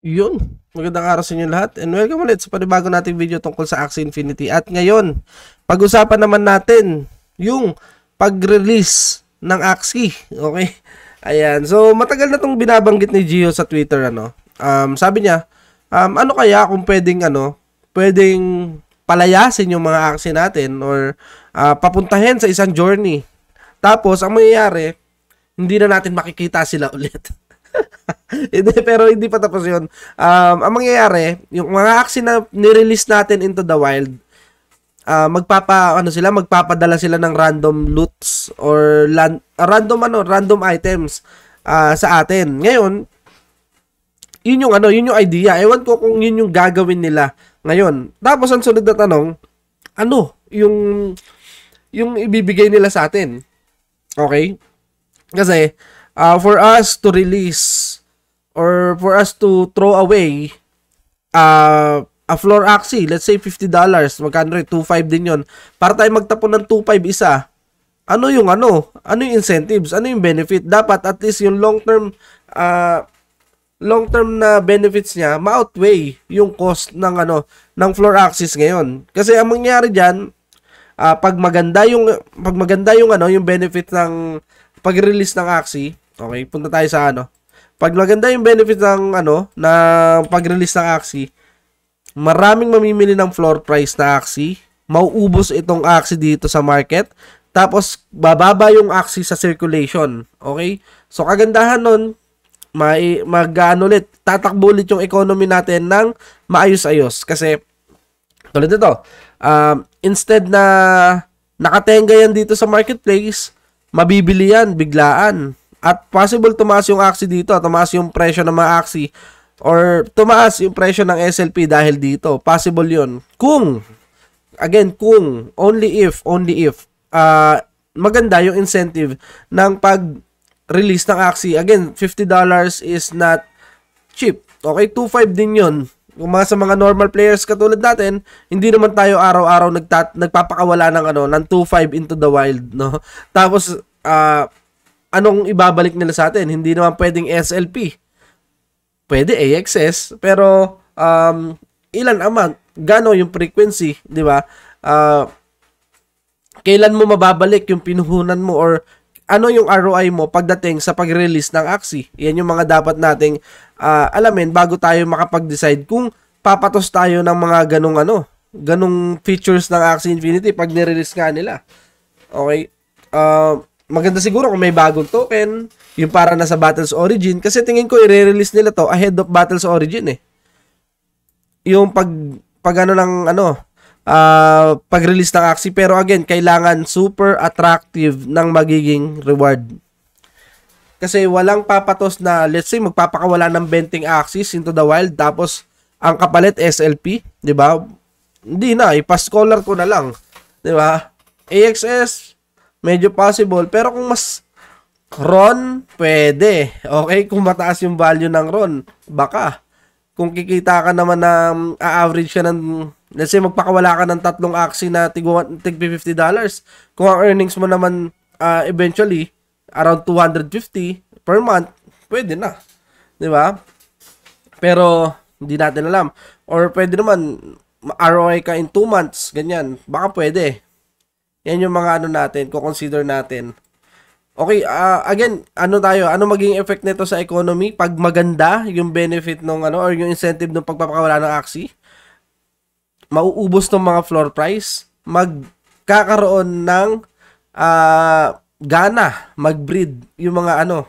Yun, magandang araw sa inyo lahat and welcome ulit sa panibago nating video tungkol sa Axie Infinity. At ngayon, pag-usapan naman natin yung pag-release ng Axie. Okay? Ayan, so matagal na tong binabanggit ni Gio sa Twitter ano. Um, sabi niya, um, ano kaya kung pwedeng ano, pwedeng palayasin yung mga Axie natin or uh, papuntahin sa isang journey. Tapos ang mangyayari, hindi na natin makikita sila ulit. hindi, pero hindi pa tapos yun. Um, ang mangyayari, yung mga action na nirelease natin into the wild, uh, magpapa ano sila magpapadala sila ng random loots or land, uh, ah, random ano random items uh, sa atin. Ngayon, yun yung ano, yun yung idea. Ewan ko kung yun yung gagawin nila ngayon. Tapos ang sunod na tanong, ano yung yung ibibigay nila sa atin? Okay? Kasi uh, for us to release or for us to throw away uh, a floor axi, let's say $50, magkano rin, 2.5 din yon Para tayo magtapon ng 2.5 isa, ano yung ano? Ano yung incentives? Ano yung benefit? Dapat at least yung long-term uh, ah, long-term na benefits niya ma-outweigh yung cost ng ano ng floor axis ngayon. Kasi ang mangyayari diyan, uh, pag maganda yung pag maganda yung ano yung benefit ng pag-release ng axi, Okay, punta tayo sa ano. Pag maganda yung benefit ng ano, ng pag-release ng Axie, maraming mamimili ng floor price na Axie, mauubos itong Axie dito sa market, tapos bababa yung Axie sa circulation. Okay? So kagandahan nun, may magaan ulit, tatakbo ulit yung economy natin ng maayos-ayos kasi tulad nito, um, instead na nakatenga yan dito sa marketplace, mabibili yan biglaan. At possible tumaas yung AXI dito, ah. tumaas yung presyo ng mga AXI or tumaas yung presyo ng SLP dahil dito. Possible yun. Kung, again, kung, only if, only if, uh, maganda yung incentive ng pag-release ng AXI. Again, $50 is not cheap. Okay, 2.5 din yun. Kung mga sa mga normal players katulad natin, hindi naman tayo araw-araw nagpapakawala ng ano, ng 2.5 into the wild, no? Tapos, uh, anong ibabalik nila sa atin? Hindi naman pwedeng SLP. Pwede AXS, pero um, ilan a month, gano yung frequency, di ba? Uh, kailan mo mababalik yung pinuhunan mo or ano yung ROI mo pagdating sa pag-release ng Axie. Yan yung mga dapat nating uh, alamin bago tayo makapag-decide kung papatos tayo ng mga ganong ano, ganong features ng AXI Infinity pag nirelease nga nila. Okay? Uh, maganda siguro kung may bagong token, yung para na sa Battles Origin, kasi tingin ko i-release nila to ahead of Battles Origin eh. Yung pag, pag ano ng ano, uh, pag-release ng Axie, pero again, kailangan super attractive ng magiging reward. Kasi walang papatos na, let's say, magpapakawala ng 20 Axis into the wild, tapos ang kapalit SLP, di ba? Hindi na, ipas-collar ko na lang. Di ba? AXS, medyo possible. Pero kung mas Ron, pwede. Okay, kung mataas yung value ng Ron, baka. Kung kikita ka naman na um, a-average ka ng, let's say magpakawala ka ng tatlong aksi na tig, tig $50, kung ang earnings mo naman uh, eventually around 250 per month, pwede na. 'Di ba? Pero hindi natin alam. Or pwede naman ROI ka in 2 months, ganyan. Baka pwede. Yan yung mga ano natin, ko-consider natin. Okay, uh, again, ano tayo? Ano maging effect nito sa economy pag maganda yung benefit ng ano or yung incentive ng pagpapakawala ng AXI? Mauubos ng mga floor price, magkakaroon ng uh, gana mag-breed yung mga ano.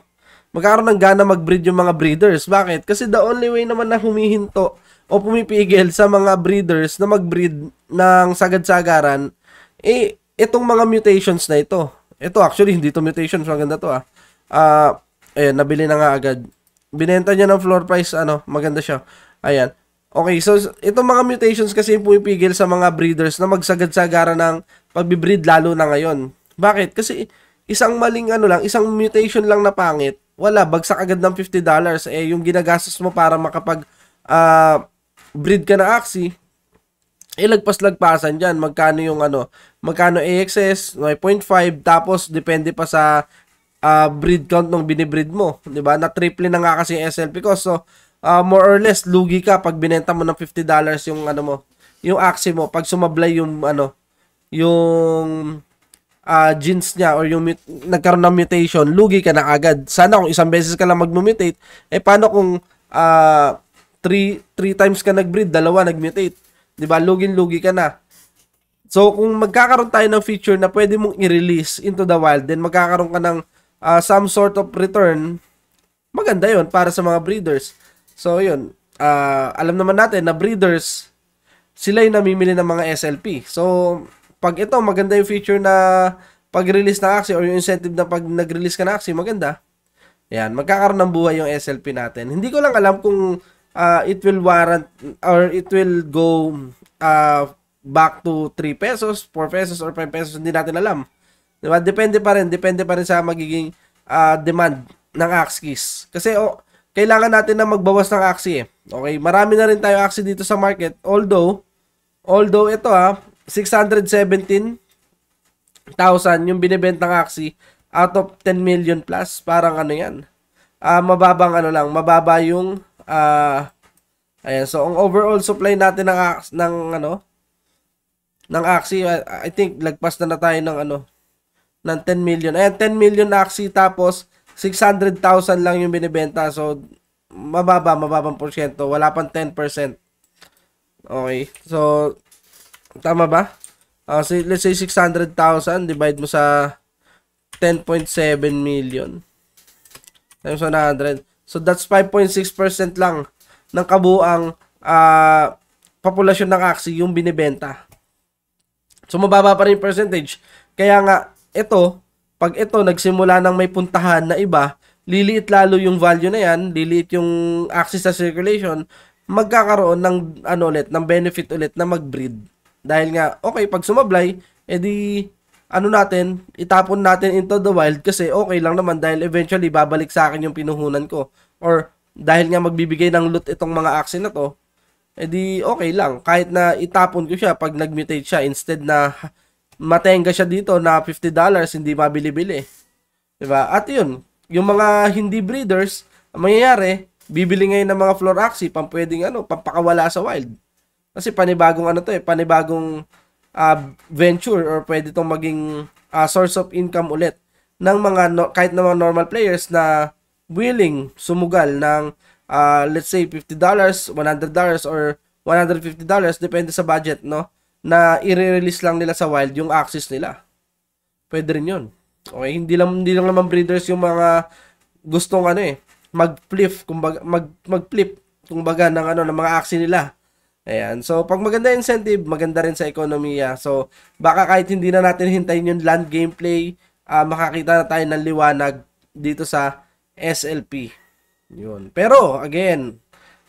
Magkakaroon ng gana mag-breed yung mga breeders. Bakit? Kasi the only way naman na humihinto o pumipigil sa mga breeders na mag-breed ng sagad-sagaran, eh, itong mga mutations na ito, ito actually hindi to mutations, maganda to ah. Uh, ayan, nabili na nga agad. Binenta niya ng floor price, ano, maganda siya. Ayan. Okay, so itong mga mutations kasi yung pumipigil sa mga breeders na magsagad-sagara ng pagbibreed lalo na ngayon. Bakit? Kasi isang maling ano lang, isang mutation lang na pangit, wala, bagsak agad ng $50. Eh, yung ginagastos mo para makapag uh, breed ka na Axie, ilagpas-lagpasan eh, dyan. Magkano yung ano, magkano AXS, 0.5, tapos depende pa sa uh, breed count ng binibreed mo. ba diba? Na triple na nga kasi yung SLP ko. So, uh, more or less, lugi ka pag binenta mo ng $50 yung ano mo, yung axi mo. Pag sumablay yung ano, yung uh, genes niya or yung nagkaroon ng mutation, lugi ka na agad. Sana kung isang beses ka lang mag-mutate, eh paano kung uh, three, three times ka nag-breed, dalawa nag-mutate? 'Di ba? Lugin-lugi ka na. So kung magkakaroon tayo ng feature na pwede mong i-release into the wild, then magkakaroon ka ng uh, some sort of return. Maganda 'yon para sa mga breeders. So 'yun, uh, alam naman natin na breeders sila yung namimili ng mga SLP. So pag ito maganda yung feature na pag-release ng Axie or yung incentive na pag nag-release ka ng Axie, maganda. Yan, magkakaroon ng buhay yung SLP natin. Hindi ko lang alam kung uh, it will warrant or it will go uh, back to 3 pesos, 4 pesos or 5 pesos, hindi natin alam. 'Di diba? Depende pa rin, depende pa rin sa magiging uh, demand ng Axis. Kasi oh, kailangan natin na magbawas ng Axie. Eh. Okay, marami na rin tayo Axie dito sa market. Although although ito ah 617,000 yung binebenta ng Axie out of 10 million plus, parang ano 'yan. Uh, mababang ano lang, mababa yung Ah, uh, ayan. So, ang overall supply natin ng, ng ano, ng Axie, I, I think lagpas na na tayo ng ano, ng 10 million. Ayan, 10 million Axie tapos 600,000 lang yung binibenta. So, mababa, mababang porsyento. Wala pang 10%. Okay. So, tama ba? Uh, ah, so, let's say 600,000 divide mo sa 10.7 million times 100. So that's 5.6% lang ng kabuang uh, populasyon ng Axie yung binibenta. So mababa pa rin percentage. Kaya nga ito, pag ito nagsimula ng may puntahan na iba, liliit lalo yung value na yan, liliit yung Axie sa circulation, magkakaroon ng ano ulit, ng benefit ulit na mag-breed. Dahil nga, okay, pag sumablay, edi ano natin, itapon natin into the wild kasi okay lang naman dahil eventually babalik sa akin yung pinuhunan ko. Or dahil nga magbibigay ng loot itong mga axe na to, edi okay lang. Kahit na itapon ko siya pag nagmutate siya instead na matenga siya dito na $50 hindi mabili-bili. Diba? At yun, yung mga hindi breeders, ang mangyayari, bibili ngayon ng mga floor axe axi, pampwedeng ano, pampakawala sa wild. Kasi panibagong ano to eh, panibagong uh, venture or pwede itong maging uh, source of income ulit ng mga no, kahit na mga normal players na willing sumugal ng uh, let's say $50, $100 or $150 depende sa budget no na i-release lang nila sa wild yung access nila. Pwede rin 'yon. Okay, hindi lang hindi lang naman breeders yung mga gustong ano eh mag-flip kumbaga mag mag-flip kumbaga ng ano ng mga aksi nila Ayan. So, pag maganda incentive, maganda rin sa ekonomiya. So, baka kahit hindi na natin hintayin yung land gameplay, uh, makakita na tayo ng liwanag dito sa SLP. Yun. Pero, again,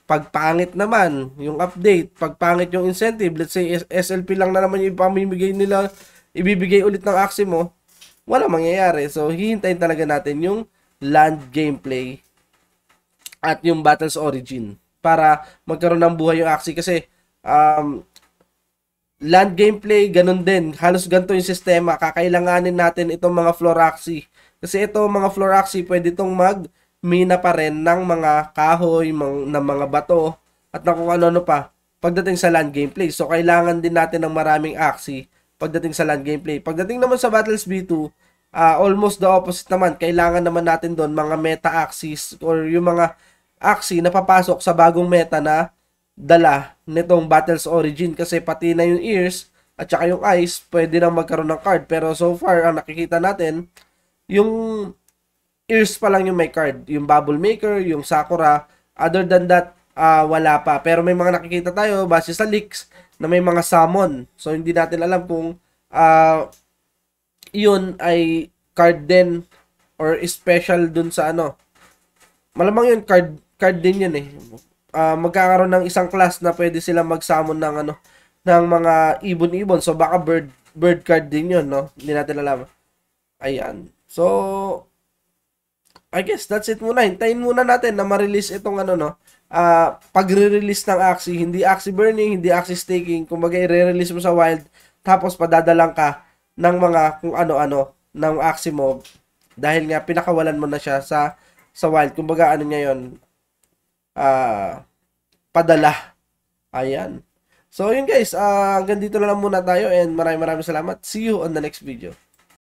pag pangit naman yung update, pag pangit yung incentive, let's say SLP lang na naman yung ipamimigay nila, ibibigay ulit ng aksi mo, wala mangyayari. So, hihintayin talaga natin yung land gameplay at yung Battles Origin para magkaroon ng buhay yung Axie kasi um, land gameplay, ganun din. Halos ganito yung sistema. Kakailanganin natin itong mga floor Axie. Kasi ito mga floor Axie, pwede itong mag mina pa rin ng mga kahoy, mga, ng mga bato, at na kung ano-ano pa pagdating sa land gameplay. So, kailangan din natin ng maraming axi pagdating sa land gameplay. Pagdating naman sa Battles B2, uh, ah, almost the opposite naman. Kailangan naman natin doon mga meta axis or yung mga Axie napapasok sa bagong meta na dala nitong Battle's Origin kasi pati na yung ears at saka yung eyes pwede nang magkaroon ng card pero so far ang nakikita natin yung ears pa lang yung may card yung Bubble Maker, yung Sakura other than that uh, wala pa pero may mga nakikita tayo base sa leaks na may mga summon so hindi natin alam kung uh, yun ay card din or special dun sa ano malamang yun card card din yan eh. Uh, magkakaroon ng isang class na pwede sila magsamon ng ano, ng mga ibon-ibon. So baka bird bird card din 'yon, no? Hindi natin alam. Ayan. So, I guess that's it muna. Hintayin muna natin na ma-release itong ano, no? Uh, pagre-release ng Axie. Hindi Axie burning, hindi Axie staking. Kumbaga, i-release mo sa wild. Tapos, padadalang ka ng mga kung ano-ano ng Axie mo. Dahil nga, pinakawalan mo na siya sa sa wild. Kumbaga, ano niya yon uh, padala. Ayan. So, yun guys. Uh, hanggang dito na lang muna tayo and maraming maraming salamat. See you on the next video.